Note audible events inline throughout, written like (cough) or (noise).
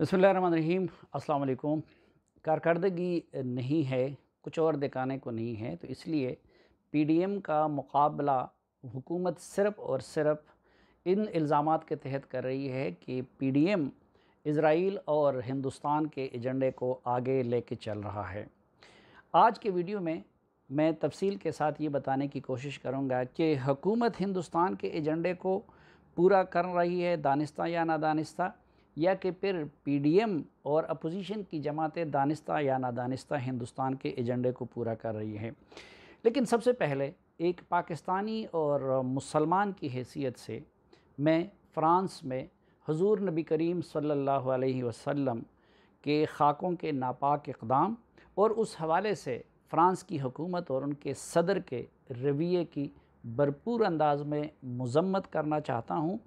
बसमीम अल्लाम कारकर्दगी नहीं है कुछ और दिखाने को नहीं है तो इसलिए पीडीएम का मुकाबला हुकूमत सिर्फ और सिर्फ इन इल्ज़ाम के तहत कर रही है कि पीडीएम इसराइल और हिंदुस्तान के एजेंडे को आगे लेके चल रहा है आज के वीडियो में मैं तफसील के साथ ये बताने की कोशिश करूँगा कि हुकूमत हिंदुस्तान के एजेंडे को पूरा कर रही है दानिस्ता या नादानिस्ता या कि फिर पीडीएम और अपोजिशन की जमातें दानिस्ता या नादानिस्ता हिंदुस्तान के एजेंडे को पूरा कर रही हैं लेकिन सबसे पहले एक पाकिस्तानी और मुसलमान की हैसियत से मैं फ़्रांस में हजूर नबी करीम सल्लल्लाहु अलैहि वसल्लम के खाकों के नापाक इकदाम और उस हवाले से फ़्रांस की हुकूमत और उनके सदर के रवैये की भरपूर अंदाज में मज़म्मत करना चाहता हूँ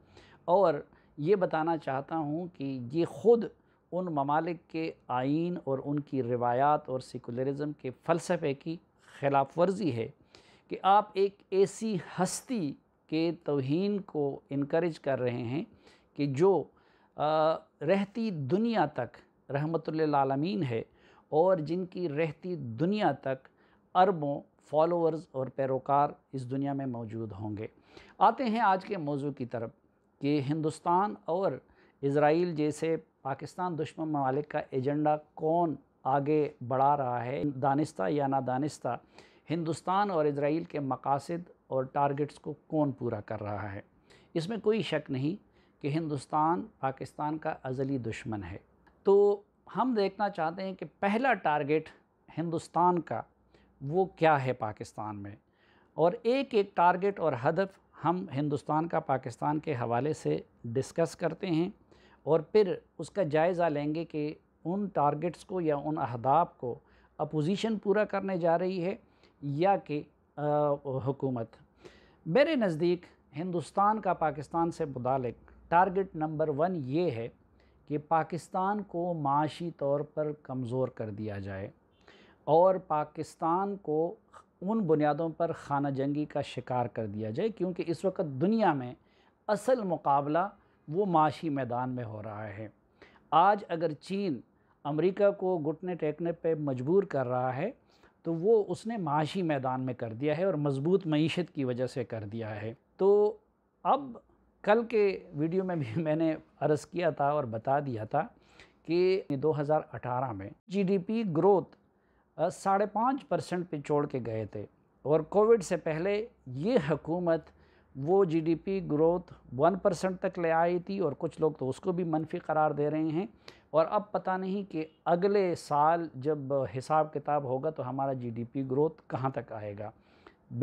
और ये बताना चाहता हूँ कि ये ख़ुद उन ममालिक के आइन और उनकी रिवायात और सेकुलरिज़म के फ़लसफ़े की खिलाफ वर्जी है कि आप एक ऐसी हस्ती के तोहन को इनक्रेज कर रहे हैं कि जो आ, रहती दुनिया तक रहमत आलमीन है और जिनकी रहती दुनिया तक अरबों फॉलोअर्स और पैरोकार इस दुनिया में मौजूद होंगे आते हैं आज के मौजू की तरफ कि हिंदुस्तान और इसराइल जैसे पाकिस्तान दुश्मन ममालिक का एजेंडा कौन आगे बढ़ा रहा है दानिस्ता या ना दानिस्ता हिंदुस्तान और इसराइल के मकासद और टारगेट्स को कौन पूरा कर रहा है इसमें कोई शक नहीं कि हिंदुस्तान पाकिस्तान का अजली दुश्मन है तो हम देखना चाहते हैं कि पहला टारगेट हिंदुस्तान का वो क्या है पाकिस्तान में और एक एक टारगेट और हदफ हम हिंदुस्तान का पाकिस्तान के हवाले से डिस्कस करते हैं और फिर उसका जायज़ा लेंगे कि उन टारगेट्स को या उन अहदाब को अपोजिशन पूरा करने जा रही है या कि हुकूमत मेरे नज़दीक हिंदुस्तान का पाकिस्तान से मुतल टारगेट नंबर वन ये है कि पाकिस्तान को माशी तौर पर कमज़ोर कर दिया जाए और पाकिस्तान को उन बुनियादों पर खाना जंगी का शिकार कर दिया जाए क्योंकि इस वक्त दुनिया में असल मुकाबला वो माशी मैदान में हो रहा है आज अगर चीन अमेरिका को घुटने टेकने पे मजबूर कर रहा है तो वो उसने माशी मैदान में कर दिया है और मजबूत मीशत की वजह से कर दिया है तो अब कल के वीडियो में भी (laughs) मैंने अर्ज़ किया था और बता दिया था कि 2018 में जीडीपी ग्रोथ साढ़े पाँच परसेंट पिछोड़ छोड़ के गए थे और कोविड से पहले ये हकूमत वो जीडीपी ग्रोथ वन परसेंट तक ले आई थी और कुछ लोग तो उसको भी मनफी करार दे रहे हैं और अब पता नहीं कि अगले साल जब हिसाब किताब होगा तो हमारा जीडीपी ग्रोथ कहाँ तक आएगा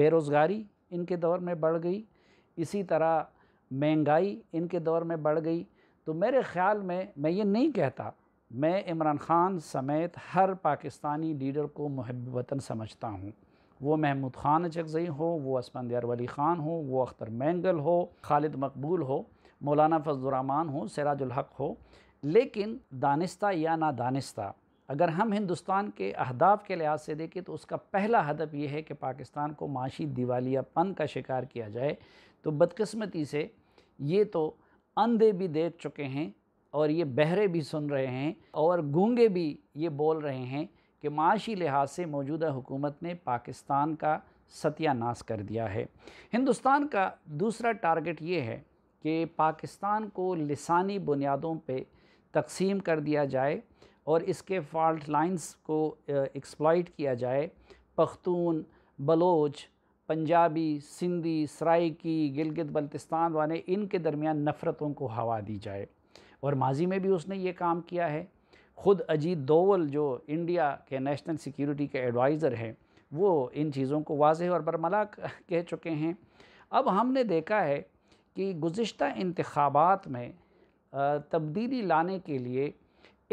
बेरोज़गारी इनके दौर में बढ़ गई इसी तरह महंगाई इनके दौर में बढ़ गई तो मेरे ख़्याल में मैं ये नहीं कहता मैं इमरान ख़ान समेत हर पाकिस्तानी लीडर को महब वतन समझता हूँ वो महमूद ख़ान चकजई हो वो असमंदर वली ख़ान हो वो अख्तर मैंगल हो खालिद मकबूल हो मौलाना फजलरहमान हो सराजुलहक हो लेकिन दानिस्त या ना नादानिस्ता अगर हम हिंदुस्तान के अहदाफ के लिहाज से देखें तो उसका पहला हदफ ये है कि पाकिस्तान को माशी दिवालियापन का शिकार किया जाए तो बदकस्मती से ये तो अंधे भी देख चुके हैं और ये बहरे भी सुन रहे हैं और गूंगे भी ये बोल रहे हैं कि माशी लिहाज से मौजूदा हुकूमत ने पाकिस्तान का सत्यानाश कर दिया है हिंदुस्तान का दूसरा टारगेट ये है कि पाकिस्तान को लसानी बुनियादों पर तकसीम कर दिया जाए और इसके फॉल्ट लाइन्स को एक्सप्लॉइट किया जाए पख्तून बलोच पंजाबी सिंधी सराइकी गिलगित बल्तिस्तान वाले इनके दरमियान नफ़रतों को हवा दी जाए और माजी में भी उसने ये काम किया है ख़ुद अजीत दोवल जो इंडिया के नेशनल सिक्योरिटी के एडवाइज़र हैं वो इन चीज़ों को वाज और बरमला (laughs) कह चुके हैं अब हमने देखा है कि गुज्त इंतबात में तब्दीली लाने के लिए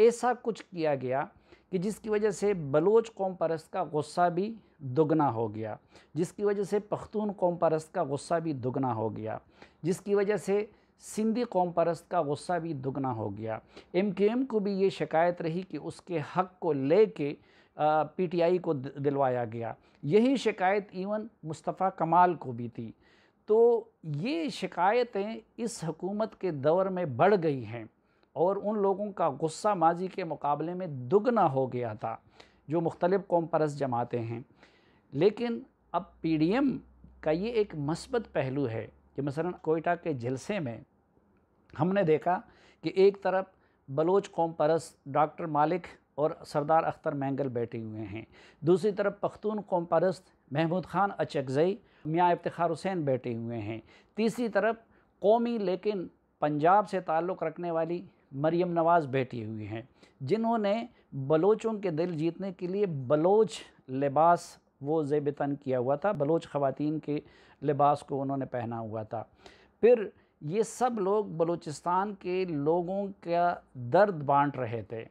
ऐसा कुछ किया गया कि जिसकी वजह से बलोच कौम परस्त का गुस्सा भी दुगना हो गया जिसकी वजह से पख्तून कौम परस्त का गुस्सा भी दुगना हो गया जिसकी वजह से सिंधी कौम परस्त का गुस्सा भी दुगना हो गया एम के एम को भी ये शिकायत रही कि उसके हक़ को ले के पी टी आई को दिलवाया गया यही शिकायत इवन मुस्तफ़ा कमाल को भी थी तो ये शिकायतें इस हकूमत के दौर में बढ़ गई हैं और उन लोगों का गुस्सा माजी के मुकाबले में दुगना हो गया था जो मुख्तलिफ़ कौम परस्त जमाते हैं लेकिन अब पी डी एम का ये एक मस्बत पहलू है कि मसलन कोयटा के जलसे में हमने देखा कि एक तरफ बलोच कौम परस डॉक्टर मालिक और सरदार अख्तर मैंगल बैठे हुए हैं दूसरी तरफ पख्तून कौम परस्त महमूद ख़ान अचकज़ई मियाँ इफ्तार हुसैन बैठे हुए हैं तीसरी तरफ कौमी लेकिन पंजाब से ताल्लुक़ रखने वाली मरियम नवाज़ बैठी हुई हैं जिन्होंने बलोचों के दिल जीतने के लिए बलोच लिबास वो ज़ेब तन किया हुआ था बलोच ख़वातीन के लिबास को उन्होंने पहना हुआ था फिर ये सब लोग बलूचिस्तान के लोगों का दर्द बांट रहे थे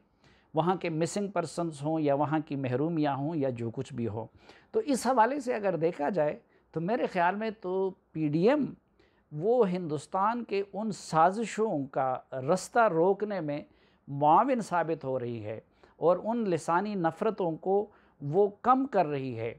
वहाँ के मिसिंग पर्सनस हों या वहाँ की महरूमियाँ हों या जो कुछ भी हो तो इस हवाले से अगर देखा जाए तो मेरे ख़्याल में तो पीडीएम वो हिंदुस्तान के उन साजिशों का रास्ता रोकने में मावन साबित हो रही है और उन लसानी नफ़रतों को वो कम कर रही है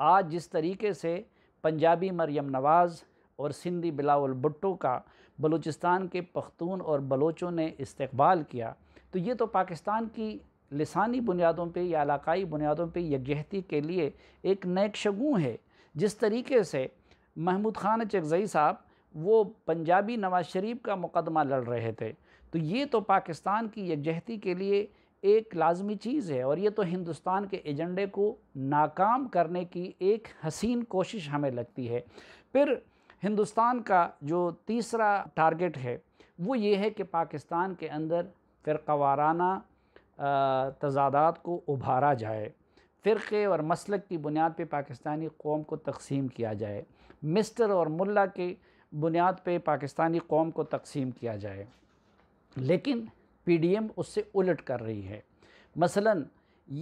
आज जिस तरीके से पंजाबी मरियम नवाज़ और सिंधी बिलावल भुट्टो का बलूचिस्तान के पख्तून और बलोचों ने इस्तबाल किया तो ये तो पाकिस्तान की लसानी बुनियादों पर या इलाकई बुनियादों पर यकजहती के लिए एक नैक है जिस तरीके से महमूद खान चकजई साहब वो पंजाबी नवाज शरीफ का मुकदमा लड़ रहे थे तो ये तो पाकिस्तान की यकजहती के लिए एक लाजमी चीज़ है और ये तो हिंदुस्तान के एजेंडे को नाकाम करने की एक हसीन कोशिश हमें लगती है फिर हिंदुस्तान का जो तीसरा टारगेट है वो ये है कि पाकिस्तान के अंदर फ़िरवाराना तजादात को उभारा जाए फ़िरक़े और मसलक की बुनियाद पर पाकिस्तानी कौम को तकसीम किया जाए मिस्टर और मुल्ला के बुनियाद पर पाकिस्तानी कौम को तकसीम किया जाए लेकिन पीडीएम उससे उलट कर रही है मसलन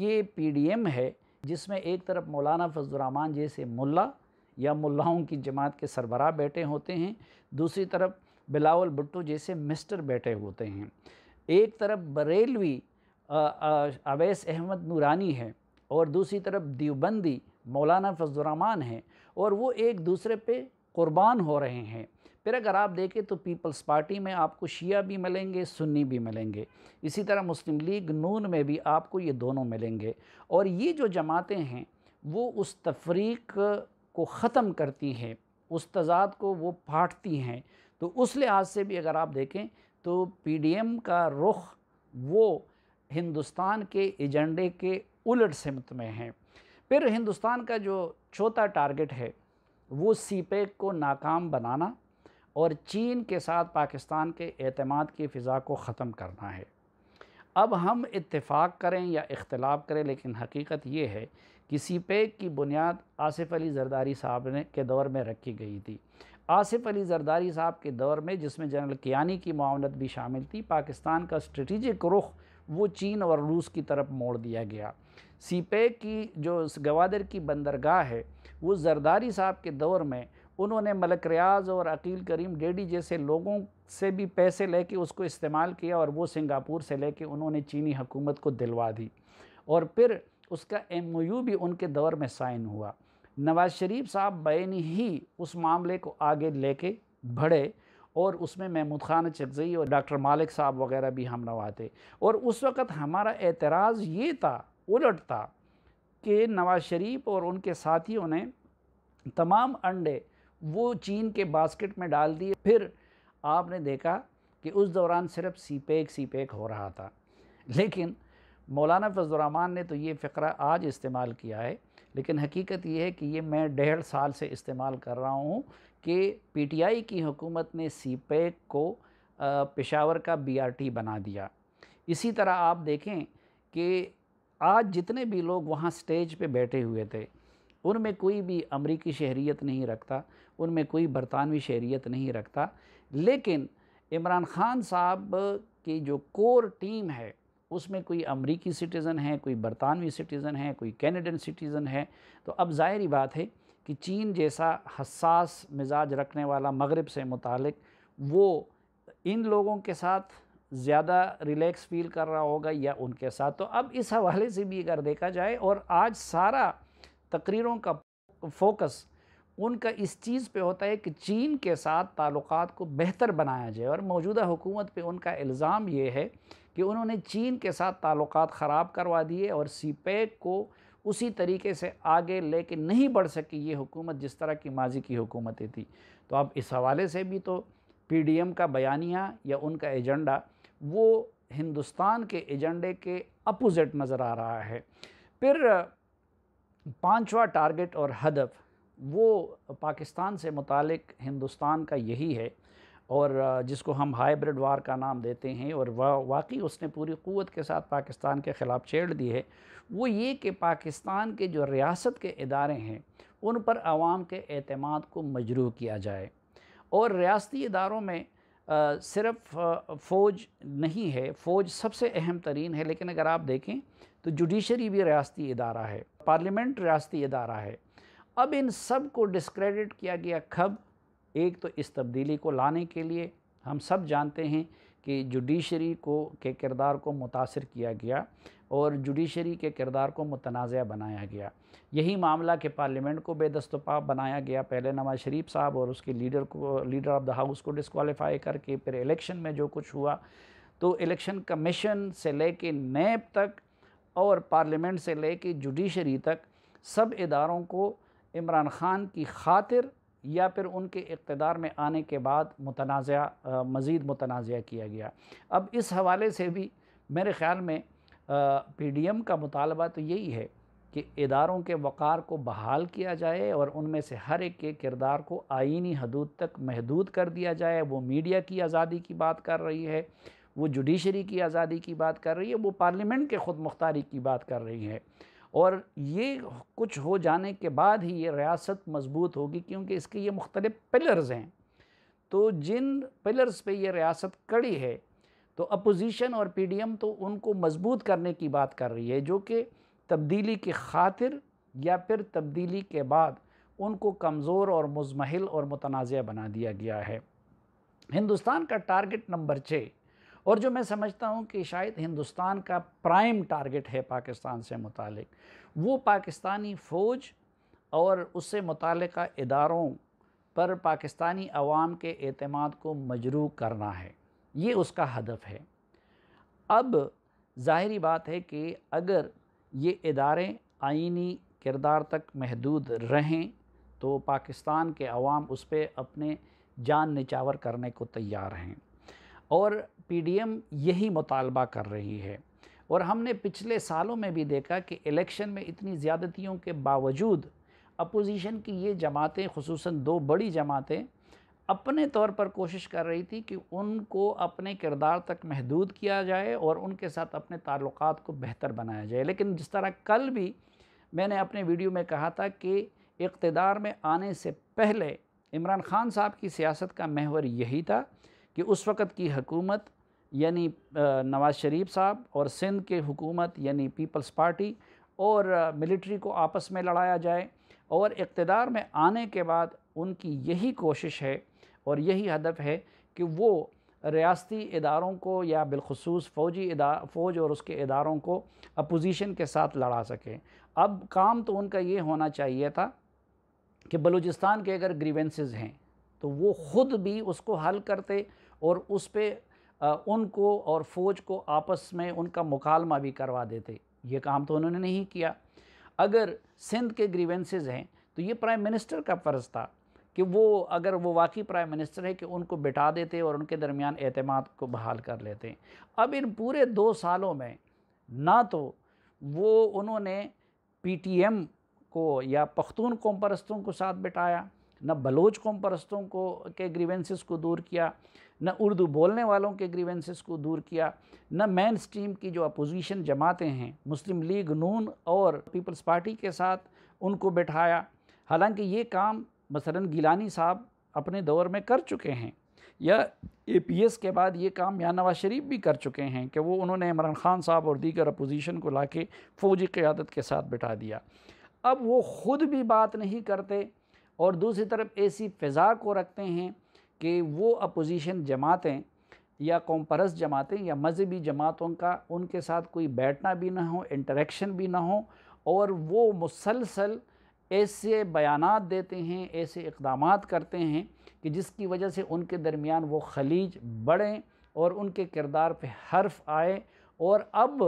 ये पीडीएम है जिसमें एक तरफ मौलाना फजलरहमान जैसे मुल्ला या मुल्लाओं की जमात के सरबराह बैठे होते हैं दूसरी तरफ बिलावल भुट्टो जैसे मिस्टर बैठे होते हैं एक तरफ बरेलवी अवैस अहमद नूरानी है और दूसरी तरफ देवबंदी मौलाना फजलरहमान है और वो एक दूसरे पे क़ुरबान हो रहे हैं फिर अगर आप देखें तो पीपल्स पार्टी में आपको शिया भी मिलेंगे सुन्नी भी मिलेंगे इसी तरह मुस्लिम लीग नून में भी आपको ये दोनों मिलेंगे और ये जो जमातें हैं वो उस तफरीक को ख़त्म करती हैं उस तजाद को वो फाटती हैं तो उस लिहाज से भी अगर आप देखें तो पीडीएम का रुख वो हिंदुस्तान के एजेंडे के उलट सिमत में है फिर हिंदुस्तान का जो चौथा टारगेट है वो सीपेक को नाकाम बनाना और चीन के साथ पाकिस्तान के अतमाद की फ़िज़ा को ख़त्म करना है अब हम इतफाक़ करें या इख्तलाफ करें लेकिन हकीकत ये है कि सीपेक की बुनियाद आसिफ़ अली जरदारी साहब ने के दौर में रखी गई थी आसिफ अली जरदारी साहब के दौर में जिसमें जनरल कियानी की मामलत भी शामिल थी पाकिस्तान का स्ट्रेटिजिक रुख वो चीन और रूस की तरफ मोड़ दिया गया सीपे की जो गवादर की बंदरगाह है वो जरदारी साहब के दौर में उन्होंने मलक रियाज और अकील करीम डेडी जैसे लोगों से भी पैसे लेके उसको इस्तेमाल किया और वो सिंगापुर से लेके उन्होंने चीनी हुकूमत को दिलवा दी और फिर उसका एम भी उनके दौर में साइन हुआ नवाज़ शरीफ साहब बैन ही उस मामले को आगे लेके बढ़े और उसमें महमूद खान चकजई और डॉक्टर मालिक साहब वगैरह भी हम नवाते और उस वक़्त हमारा एतराज़ ये था उलट था कि नवाज़ शरीफ और उनके साथियों ने तमाम अंडे वो चीन के बास्केट में डाल दिए फिर आपने देखा कि उस दौरान सिर्फ सीपेक सीपेक हो रहा था लेकिन मौलाना फजलरहमान ने तो ये फ़करा आज इस्तेमाल किया है लेकिन हकीकत यह है कि ये मैं डेढ़ साल से इस्तेमाल कर रहा हूँ कि पीटीआई की हुकूमत ने सीपेक को पेशावर का बीआरटी बना दिया इसी तरह आप देखें कि आज जितने भी लोग वहाँ स्टेज पे बैठे हुए थे उनमें कोई भी अमरीकी शहरीत नहीं रखता उनमें कोई बरतानवी शहरीत नहीं रखता लेकिन इमरान ख़ान साहब की जो कोर टीम है उसमें कोई अमरीकी सिटीज़न है कोई बरतानवी सिटीज़न है कोई कैनेडन सिटीज़न है तो अब ज़ाहिर बात है कि चीन जैसा हसास मिजाज रखने वाला मगरब से मुतक वो इन लोगों के साथ ज़्यादा रिलैक्स फील कर रहा होगा या उनके साथ तो अब इस हवाले से भी अगर देखा जाए और आज सारा तकरीरों का फोकस उनका इस चीज़ पे होता है कि चीन के साथ ताल्लुक़ को बेहतर बनाया जाए और मौजूदा हुकूमत पे उनका इल्ज़ाम ये है कि उन्होंने चीन के साथ ताल्लुक़ ख़राब करवा दिए और सी पैक e को उसी तरीके से आगे लेके नहीं बढ़ सकी ये हुकूमत जिस तरह की माजी की हुकूमतें थी तो अब इस हवाले से भी तो पी डी एम का बयानिया या उनका एजेंडा वो हिंदुस्तान के एजेंडे के अपोज़िट नज़र आ रहा है फिर पांचवा टारगेट और हदफ वो पाकिस्तान से मुतालिक हिंदुस्तान का यही है और जिसको हम हाइब्रिड वार का नाम देते हैं और वा, वाकई उसने पूरी क़वत के साथ पाकिस्तान के ख़िलाफ़ छेड़ दी है वो ये कि पाकिस्तान के जो रियासत के इदारे हैं उन पर आवाम के अतमाद को मजरू किया जाए और रियाती इदारों में सिर्फ फ़ौज नहीं है फ़ौज सबसे अहम तरीन है लेकिन अगर आप देखें तो जुडिशरी भी रियासती इदारा है पार्लियामेंट रियाती इदारा है अब इन सब को डिस्क्रेडिट किया गया खब एक तो इस तब्दीली को लाने के लिए हम सब जानते हैं कि जुडिशरी को के किरदार को मुतासर किया गया और जुडिशरी के किरदार को मुतनाज़ बनाया गया यही मामला कि पार्लियामेंट को बेदस्तपा बनाया गया पहले नवाज शरीफ साहब और उसके लीडर को लीडर ऑफ द हाउस को डिसकॉलीफाई करके फिर इलेक्शन में जो कुछ हुआ तो इलेक्शन कमीशन से लेके नैब तक और पार्लियामेंट से लेके जुडिशरी तक सब इदारों को इमरान ख़ान की खातिर या फिर उनके इकतदार में आने के बाद मुतनाज़ मज़ीद मुतनाज़ किया गया अब इस हवाले से भी मेरे ख़्याल में पीडीएम का मुतालबा तो यही है कि इदारों के वक़ार को बहाल किया जाए और उनमें से हर एक के किरदार को आइनी हदूद तक महदूद कर दिया जाए वो मीडिया की आज़ादी की बात कर रही है वो जुडिशरी की आज़ादी की बात कर रही है वो पार्लियामेंट के ख़ुद मुख्तारी की बात कर रही है और ये कुछ हो जाने के बाद ही ये रियासत मजबूत होगी क्योंकि इसके ये मुख्तलिफ़ पिलर्स हैं तो जिन पिलर्स पे ये रियासत कड़ी है तो अपोजिशन और पीडीएम तो उनको मजबूत करने की बात कर रही है जो कि तब्दीली की खातिर या फिर तब्दीली के बाद उनको कमज़ोर और मुजमहल और मुतनाज़ बना दिया गया है हिंदुस्तान का टारगेट नंबर छः और जो मैं समझता हूँ कि शायद हिंदुस्तान का प्राइम टारगेट है पाकिस्तान से मुतक वो पाकिस्तानी फ़ौज और उससे मुतल इदारों पर पाकिस्तानी अवाम के अतमाद को मजरू करना है ये उसका हदफ है अब ज़ाहरी बात है कि अगर ये इदारे आइनी किरदार तक महदूद रहें तो पाकिस्तान के अवाम उस पर अपने जान निचावर करने को तैयार हैं और पीडीएम यही मुतालबा कर रही है और हमने पिछले सालों में भी देखा कि इलेक्शन में इतनी ज़्यादतियों के बावजूद अपोजिशन की ये जमातें खसूस दो बड़ी जमातें अपने तौर पर कोशिश कर रही थी कि उनको अपने किरदार तक महदूद किया जाए और उनके साथ अपने ताल्लुक़ को बेहतर बनाया जाए लेकिन जिस तरह कल भी मैंने अपने वीडियो में कहा था कि इकतदार में आने से पहले इमरान ख़ान साहब की सियासत का महवर यही था कि उस वक़्त की हकूमत यानी नवाज़ शरीफ साहब और सिंध के हुकूमत यानी पीपल्स पार्टी और मिलिट्री को आपस में लड़ाया जाए और इकतदार में आने के बाद उनकी यही कोशिश है और यही हदफ है कि वो रियाती इदारों को या बिलखसूस फ़ौजी फ़ौज और उसके इदारों को अपोजिशन के साथ लड़ा सकें अब काम तो उनका ये होना चाहिए था कि बलूचिस्तान के अगर ग्रीवेंसेस हैं तो वो ख़ुद भी उसको हल करते और उस पर उनको और फ़ौज को आपस में उनका मुकालमा भी करवा देते ये काम तो उन्होंने नहीं किया अगर सिंध के ग्रीवेंसेस हैं तो ये प्राइम मिनिस्टर का फ़र्ज़ था कि वो अगर वो वाकई प्राइम मिनिस्टर है कि उनको बिठा देते और उनके दरमियान अहतमाद को बहाल कर लेते अब इन पूरे दो सालों में ना तो वो उन्होंने पीटीएम को या पख्तून कौम परस्तों को साथ बिठाया न बलोच कौम परस्तों को के ग्रीवेंसेस को दूर किया न उर्दू बोलने वालों के ग्रीवेंसेस को दूर किया न मेन स्ट्रीम की जो अपोजिशन जमातें हैं मुस्लिम लीग नून और पीपल्स पार्टी के साथ उनको बिठाया हालांकि ये काम मसलन गिलानी साहब अपने दौर में कर चुके हैं या एपीएस के बाद ये काम या नवाज शरीफ भी कर चुके हैं कि वो उन्होंने इमरान ख़ान साहब और दीगर अपोजिशन को ला के फ़ौजी क़्यादत के साथ बिठा दिया अब वो ख़ुद भी बात नहीं करते और दूसरी तरफ ऐसी फ़िज़ा को रखते हैं कि वो अपोजिशन जमातें या कौम परस्त जमातें या मजहबी जमातों का उनके साथ कोई बैठना भी ना हो इंटरेक्शन भी ना हो और वो मुसलसल ऐसे बयान देते हैं ऐसे इकदाम करते हैं कि जिसकी वजह से उनके दरमियान वो खलीज बढ़ें और उनके किरदार पे हर्फ आए और अब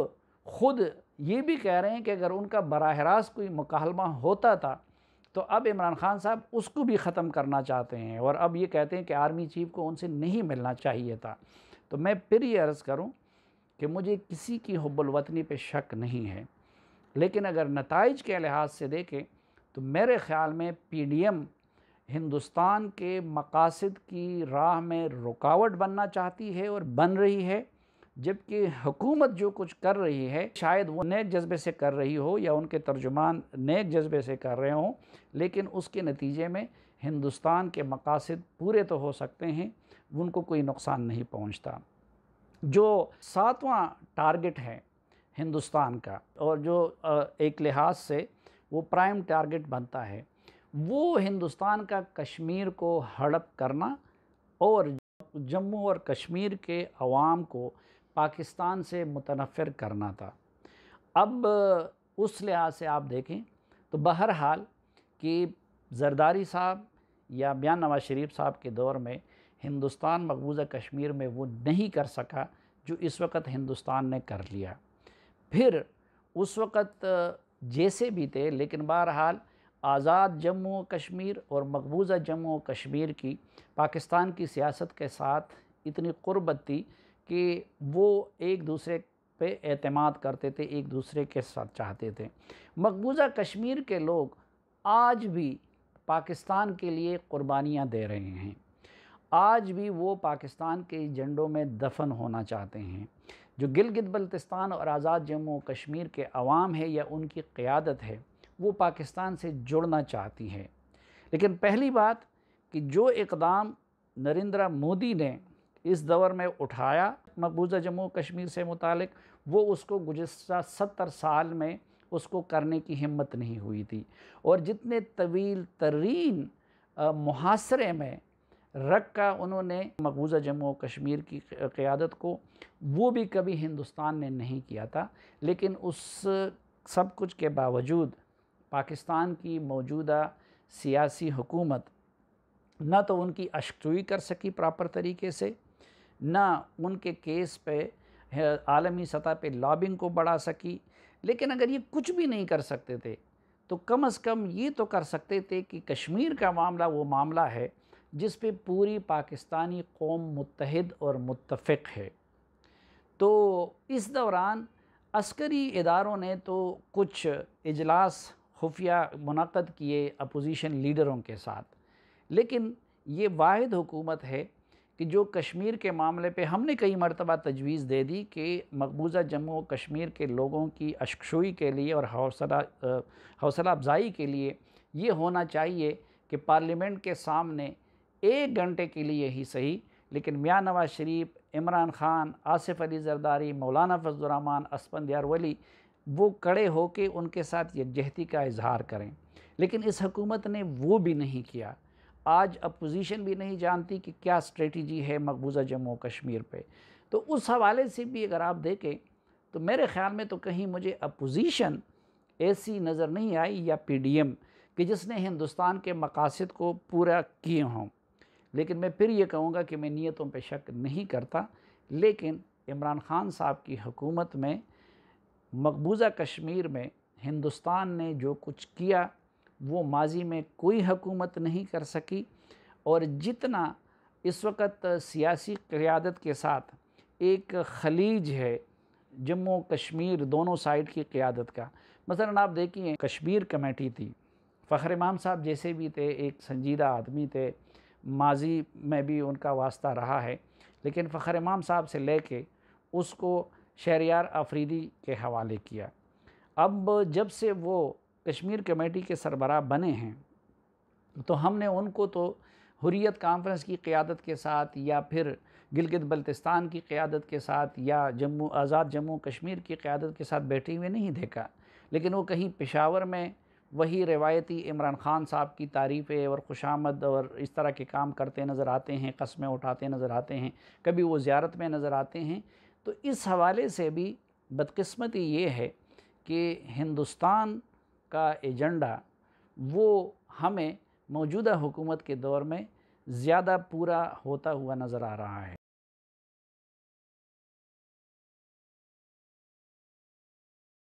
ख़ुद ये भी कह रहे हैं कि अगर उनका बरह रास्त कोई मुकालमा होता था तो अब इमरान खान साहब उसको भी ख़त्म करना चाहते हैं और अब ये कहते हैं कि आर्मी चीफ़ को उनसे नहीं मिलना चाहिए था तो मैं फिर ये अर्ज़ करूँ कि मुझे किसी की हब्बुलवतनी पे शक नहीं है लेकिन अगर नतज के लिहाज से देखें तो मेरे ख़्याल में पीडीएम हिंदुस्तान के मकासद की राह में रुकावट बनना चाहती है और बन रही है जबकि हुकूमत जो कुछ कर रही है शायद वो नए जज्बे से कर रही हो या उनके तर्जुमान नए जज्बे से कर रहे हों लेकिन उसके नतीजे में हिंदुस्तान के मकासद पूरे तो हो सकते हैं उनको कोई नुकसान नहीं पहुंचता जो सातवां टारगेट है हिंदुस्तान का और जो एक लिहाज से वो प्राइम टारगेट बनता है वो हिंदुस्तान का कश्मीर को हड़प करना और जम्मू और कश्मीर के अवाम को पाकिस्तान से मुतनफ़र करना था अब उस लिहाज से आप देखें तो बहरहाल कि जरदारी साहब या बयान नवाज शरीफ साहब के दौर में हिंदुस्तान मकबूज़ा कश्मीर में वो नहीं कर सका जो इस वक्त हिंदुस्तान ने कर लिया फिर उस वक्त जैसे भी थे लेकिन बहरहाल आज़ाद जम्मू कश्मीर और मकबूजा जम्मू कश्मीर की पाकिस्तान की सियासत के साथ इतनी क़ुरबत थी कि वो एक दूसरे पे एतमाद करते थे एक दूसरे के साथ चाहते थे मकबूजा कश्मीर के लोग आज भी पाकिस्तान के लिए कुर्बानियाँ दे रहे हैं आज भी वो पाकिस्तान के झंडों में दफन होना चाहते हैं जो गिलगित बल्तिस्तान और आज़ाद जम्मू कश्मीर के अवाम है या उनकी क़्यादत है वो पाकिस्तान से जुड़ना चाहती है लेकिन पहली बात कि जो इकदाम नरेंद्र मोदी ने इस दौर में उठाया मकबूजा जम्मू कश्मीर से मुतल वो उसको गुजशत सत्तर साल में उसको करने की हिम्मत नहीं हुई थी और जितने तवील तरीन मुहासरे में रख का उन्होंने मकबूजा जम्मू कश्मीर की क़्यादत को वो भी कभी हिंदुस्तान ने नहीं किया था लेकिन उस सब कुछ के बावजूद पाकिस्तान की मौजूदा सियासी हुकूमत न तो उनकी अश्कुई कर सकी प्रॉपर तरीके से न उनके केस पे आलमी सतह पे लॉबिंग को बढ़ा सकी लेकिन अगर ये कुछ भी नहीं कर सकते थे तो कम अज़ कम ये तो कर सकते थे कि कश्मीर का मामला वो मामला है जिस पे पूरी पाकिस्तानी कौम मुतहद और मुतफ़ है तो इस दौरान अस्करी इदारों ने तो कुछ इजलास खुफिया मनद किए अपोजिशन लीडरों के साथ लेकिन ये वाद हुकूमत है कि जो कश्मीर के मामले पे हमने कई मरतबा तजवीज़ दे दी कि मकबूज़ा जम्मू कश्मीर के लोगों की अशकशोई के लिए और हौसला हौसला अफजाई के लिए ये होना चाहिए कि पार्लियामेंट के सामने एक घंटे के लिए ही सही लेकिन मियाँ नवाज शरीफ इमरान ख़ान आसिफ अली जरदारी मौलाना फजलरहमान असपंदियार वली वो कड़े होकर उनके साथ यकजहती का इजहार करें लेकिन इस हकूमत ने वो भी नहीं किया आज अपोजिशन भी नहीं जानती कि क्या स्ट्रेटजी है मकबूजा जम्मू कश्मीर पे तो उस हवाले से भी अगर आप देखें तो मेरे ख़्याल में तो कहीं मुझे अपोजिशन ऐसी नज़र नहीं आई या पीडीएम कि जिसने हिंदुस्तान के मकासद को पूरा किए हों लेकिन मैं फिर ये कहूँगा कि मैं नीयतों पर शक नहीं करता लेकिन इमरान खान साहब की हुकूमत में मकबूजा कश्मीर में हिंदुस्तान ने जो कुछ किया वो माजी में कोई हकूमत नहीं कर सकी और जितना इस वक्त सियासी क़्यादत के साथ एक खलीज है जम्मू कश्मीर दोनों साइड की क़्यादत का मसला आप देखिए कश्मीर कमेटी थी फ़खर इमाम साहब जैसे भी थे एक संजीदा आदमी थे माजी में भी उनका वास्ता रहा है लेकिन फ़खर इमाम साहब से ले कर उसको शहरियार आफरीदी के हवाले किया अब जब से वो कश्मीर कमेटी के सरबराह बने हैं तो हमने उनको तो हुरियत कॉन्फ्रेंस की क़्यादत के साथ या फिर गिलगित बल्तिस्तान की क़्यादत के साथ या जम्मू आज़ाद जम्मू कश्मीर की क़्यादत के साथ बैठे हुए नहीं देखा लेकिन वो कहीं पेशावर में वही रिवायती इमरान ख़ान साहब की तारीफ़ें और खुशामद और इस तरह के काम करते नज़र आते हैं कस्में उठाते नज़र आते हैं कभी वो ज़्यारत में नज़र आते हैं तो इस हवाले से भी बदकस्मती ये है कि हिंदुस्तान का एजेंडा वो हमें मौजूदा हुकूमत के दौर में ज़्यादा पूरा होता हुआ नज़र आ रहा है